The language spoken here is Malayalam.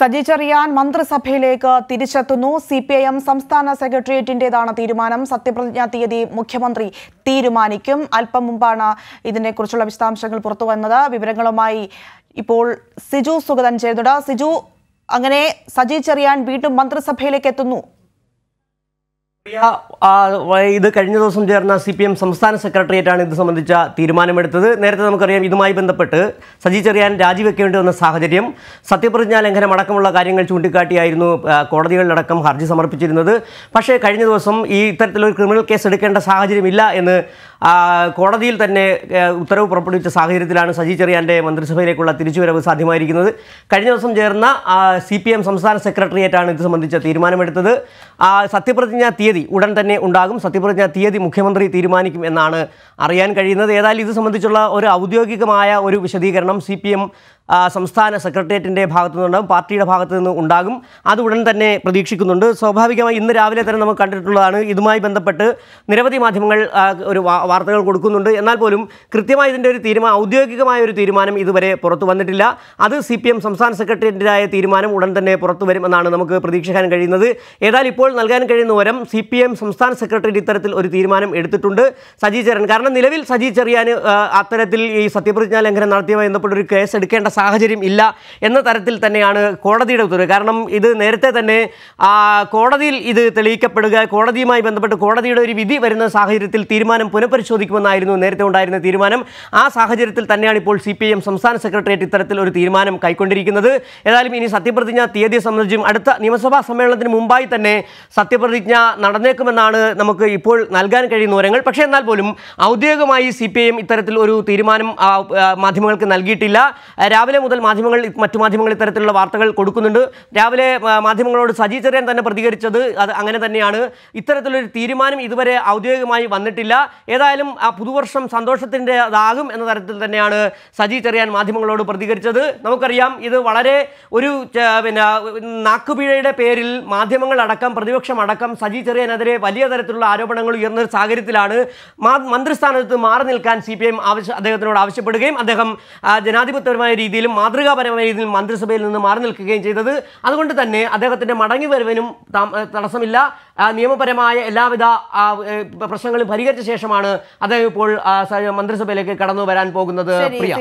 സജി ചെറിയാൻ മന്ത്രിസഭയിലേക്ക് തിരിച്ചെത്തുന്നു സി പി ഐ എം സംസ്ഥാന സെക്രട്ടേറിയറ്റിൻ്റെതാണ് തീരുമാനം സത്യപ്രതിജ്ഞാ തീയതി മുഖ്യമന്ത്രി തീരുമാനിക്കും അല്പം മുമ്പാണ് ഇതിനെക്കുറിച്ചുള്ള വിശദാംശങ്ങൾ പുറത്തു വന്നത് വിവരങ്ങളുമായി ഇപ്പോൾ സിജു സുഗതൻ ചേർന്നിട്ട് സിജു അങ്ങനെ സജി ചെറിയാൻ വീണ്ടും മന്ത്രിസഭയിലേക്ക് എത്തുന്നു ഇത് കഴിഞ്ഞ ദിവസം ചേർന്ന സി പി എം സംസ്ഥാന സെക്രട്ടേറിയറ്റാണ് ഇത് സംബന്ധിച്ച തീരുമാനമെടുത്തത് നേരത്തെ നമുക്കറിയാം ഇതുമായി ബന്ധപ്പെട്ട് സജി ചെറിയാൻ രാജിവെക്കേണ്ടി വന്ന സാഹചര്യം സത്യപ്രതിജ്ഞാ ലംഘനം അടക്കമുള്ള കാര്യങ്ങൾ ചൂണ്ടിക്കാട്ടിയായിരുന്നു കോടതികളിലടക്കം ഹർജി സമർപ്പിച്ചിരുന്നത് പക്ഷേ കഴിഞ്ഞ ദിവസം ഈ ഇത്തരത്തിലൊരു ക്രിമിനൽ കേസ് എടുക്കേണ്ട സാഹചര്യമില്ല എന്ന് കോടതിയിൽ തന്നെ ഉത്തരവ് പുറപ്പെടുവിച്ച സാഹചര്യത്തിലാണ് സജി ചെറിയാൻ്റെ മന്ത്രിസഭയിലേക്കുള്ള തിരിച്ചുവരവ് സാധ്യമായിരിക്കുന്നത് കഴിഞ്ഞ ദിവസം ചേർന്ന സി പി എം സംസ്ഥാന സെക്രട്ടേറിയറ്റാണ് ഇത് സംബന്ധിച്ച തീരുമാനമെടുത്തത് സത്യപ്രതിജ്ഞാ തീയതി ഉടൻ തന്നെ ഉണ്ടാകും സത്യപ്രതിജ്ഞാ തീയതി മുഖ്യമന്ത്രി തീരുമാനിക്കും എന്നാണ് അറിയാൻ കഴിയുന്നത് ഏതായാലും ഇത് സംബന്ധിച്ചുള്ള ഒരു ഔദ്യോഗികമായ ഒരു വിശദീകരണം സി പി എം സംസ്ഥാന സെക്രട്ടേറിയറ്റിൻ്റെ ഭാഗത്തു നിന്നുണ്ടാകും പാർട്ടിയുടെ ഭാഗത്തു നിന്ന് ഉണ്ടാകും അത് ഉടൻ തന്നെ പ്രതീക്ഷിക്കുന്നുണ്ട് സ്വാഭാവികമായി ഇന്ന് രാവിലെ തന്നെ നമുക്ക് കണ്ടിട്ടുള്ളതാണ് ഇതുമായി ബന്ധപ്പെട്ട് നിരവധി മാധ്യമങ്ങൾ ഒരു വാർത്തകൾ കൊടുക്കുന്നുണ്ട് എന്നാൽ പോലും കൃത്യമായി ഇതിൻ്റെ ഒരു തീരുമാനം ഔദ്യോഗികമായ ഒരു തീരുമാനം ഇതുവരെ പുറത്തു വന്നിട്ടില്ല അത് സി പി എം സംസ്ഥാന സെക്രട്ടേറിയറ്റിൻ്റെതായ തീരുമാനം ഉടൻ തന്നെ പുറത്തു വരുമെന്നാണ് നമുക്ക് പ്രതീക്ഷിക്കാൻ കഴിയുന്നത് ഏതായാലും ഇപ്പോൾ നൽകാൻ കഴിയുന്ന വരം സി പി എം സംസ്ഥാന സെക്രട്ടേറിയറ്റ് ഇത്തരത്തിൽ ഒരു തീരുമാനം എടുത്തിട്ടുണ്ട് സജി ചെറിയാൻ കാരണം നിലവിൽ സജി ചെറിയാൻ അത്തരത്തിൽ ഈ സത്യപ്രതിജ്ഞാ ലംഘനം നടത്തിയ ബന്ധപ്പെട്ടൊരു കേസ് എടുക്കേണ്ട സാഹചര്യം ഇല്ല എന്ന തരത്തിൽ തന്നെയാണ് കോടതിയുടെ ഉത്തരവ് കാരണം ഇത് നേരത്തെ തന്നെ കോടതിയിൽ ഇത് തെളിയിക്കപ്പെടുക കോടതിയുമായി ബന്ധപ്പെട്ട് കോടതിയുടെ ഒരു വിധി വരുന്ന സാഹചര്യത്തിൽ തീരുമാനം പുനഃപരിശോധിക്കുമെന്നായിരുന്നു നേരത്തെ ഉണ്ടായിരുന്ന തീരുമാനം ആ സാഹചര്യത്തിൽ തന്നെയാണ് ഇപ്പോൾ സി പി എം സംസ്ഥാന സെക്രട്ടേറിയറ്റ് ഇത്തരത്തിൽ ഒരു തീരുമാനം കൈക്കൊണ്ടിരിക്കുന്നത് ഏതായാലും ഇനി സത്യപ്രതിജ്ഞ തീയതി സംബന്ധിച്ചും അടുത്ത നിയമസഭാ സമ്മേളനത്തിന് മുമ്പായി തന്നെ സത്യപ്രതിജ്ഞ നടന്നേക്കുമെന്നാണ് നമുക്ക് ഇപ്പോൾ നൽകാൻ കഴിയുന്ന വിവരങ്ങൾ പക്ഷേ എന്നാൽ പോലും ഔദ്യോഗികമായി സി പി ഐ എം ഇത്തരത്തിൽ ഒരു തീരുമാനം മാധ്യമങ്ങൾക്ക് നൽകിയിട്ടില്ല രാവിലെ രാവിലെ മുതൽ മാധ്യമങ്ങൾ മറ്റു മാധ്യമങ്ങൾ ഇത്തരത്തിലുള്ള വാർത്തകൾ കൊടുക്കുന്നുണ്ട് രാവിലെ മാധ്യമങ്ങളോട് സജി ചെറിയാൻ തന്നെ പ്രതികരിച്ചത് അത് അങ്ങനെ തന്നെയാണ് ഇത്തരത്തിലൊരു തീരുമാനം ഇതുവരെ ഔദ്യോഗികമായി വന്നിട്ടില്ല ഏതായാലും ആ പുതുവർഷം അതാകും എന്ന തരത്തിൽ തന്നെയാണ് സജി ചെറിയാൻ മാധ്യമങ്ങളോട് പ്രതികരിച്ചത് നമുക്കറിയാം ഇത് വളരെ ഒരു പിന്നെ നാക്കുപിഴയുടെ പേരിൽ മാധ്യമങ്ങളടക്കം അടക്കം സജി ചെറിയാനെതിരെ വലിയ തരത്തിലുള്ള ആരോപണങ്ങൾ ഉയർന്ന സാഹചര്യത്തിലാണ് മന്ത്രിസ്ഥാനത്ത് മാറി നിൽക്കാൻ സി പി എം ആവശ്യ അദ്ദേഹത്തിനോട് ആവശ്യപ്പെടുകയും അദ്ദേഹം ജനാധിപത്യപരമായ രീതിയിൽ രീതിയിലും മാതൃകാപരമായ രീതിയിൽ മന്ത്രിസഭയിൽ നിന്ന് മാറി നിൽക്കുകയും ചെയ്തത് അതുകൊണ്ട് തന്നെ അദ്ദേഹത്തിൻ്റെ മടങ്ങി വരവിനും തടസ്സമില്ല നിയമപരമായ എല്ലാവിധ പ്രശ്നങ്ങളും പരിഹരിച്ച ശേഷമാണ് അദ്ദേഹം ഇപ്പോൾ മന്ത്രിസഭയിലേക്ക് കടന്നു വരാൻ പോകുന്നത് പ്രിയ